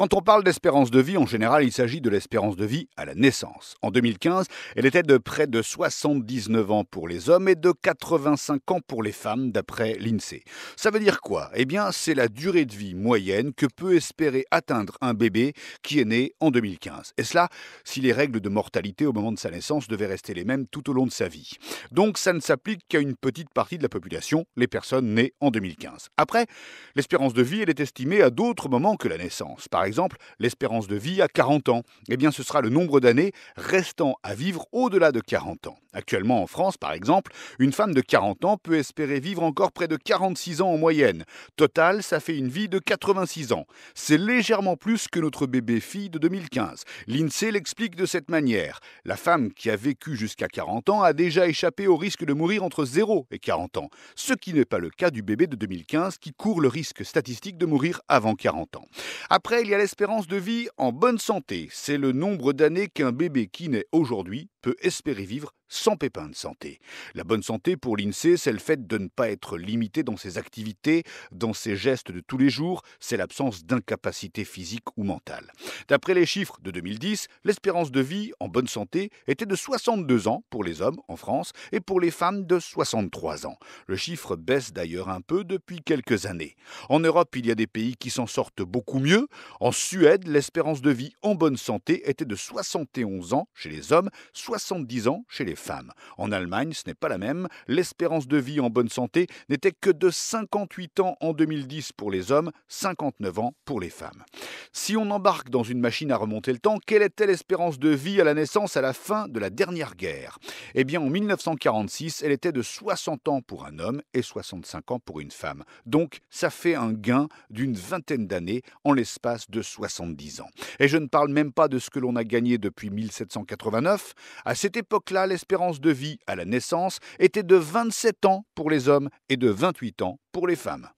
Quand on parle d'espérance de vie, en général, il s'agit de l'espérance de vie à la naissance. En 2015, elle était de près de 79 ans pour les hommes et de 85 ans pour les femmes, d'après l'INSEE. Ça veut dire quoi Eh bien, c'est la durée de vie moyenne que peut espérer atteindre un bébé qui est né en 2015. Et cela, si les règles de mortalité au moment de sa naissance devaient rester les mêmes tout au long de sa vie. Donc, ça ne s'applique qu'à une petite partie de la population, les personnes nées en 2015. Après, l'espérance de vie, elle est estimée à d'autres moments que la naissance. Par exemple l'espérance de vie à 40 ans, eh bien ce sera le nombre d'années restant à vivre au-delà de 40 ans. Actuellement en France, par exemple, une femme de 40 ans peut espérer vivre encore près de 46 ans en moyenne. Total, ça fait une vie de 86 ans. C'est légèrement plus que notre bébé fille de 2015. L'INSEE l'explique de cette manière. La femme qui a vécu jusqu'à 40 ans a déjà échappé au risque de mourir entre 0 et 40 ans, ce qui n'est pas le cas du bébé de 2015 qui court le risque statistique de mourir avant 40 ans. Après, il y l'espérance de vie en bonne santé. C'est le nombre d'années qu'un bébé qui naît aujourd'hui peut espérer vivre sans pépins de santé. La bonne santé pour l'INSEE, c'est le fait de ne pas être limité dans ses activités, dans ses gestes de tous les jours, c'est l'absence d'incapacité physique ou mentale. D'après les chiffres de 2010, l'espérance de vie en bonne santé était de 62 ans pour les hommes en France et pour les femmes de 63 ans. Le chiffre baisse d'ailleurs un peu depuis quelques années. En Europe, il y a des pays qui s'en sortent beaucoup mieux. En Suède, l'espérance de vie en bonne santé était de 71 ans chez les hommes, 70 ans chez les femmes. En Allemagne, ce n'est pas la même. L'espérance de vie en bonne santé n'était que de 58 ans en 2010 pour les hommes, 59 ans pour les femmes. Si on embarque dans une machine à remonter le temps, quelle était l'espérance de vie à la naissance à la fin de la dernière guerre Eh bien, en 1946, elle était de 60 ans pour un homme et 65 ans pour une femme. Donc, ça fait un gain d'une vingtaine d'années en l'espace de 70 ans. Et je ne parle même pas de ce que l'on a gagné depuis 1789. À cette époque-là, l'espérance l'espérance de vie à la naissance était de 27 ans pour les hommes et de 28 ans pour les femmes.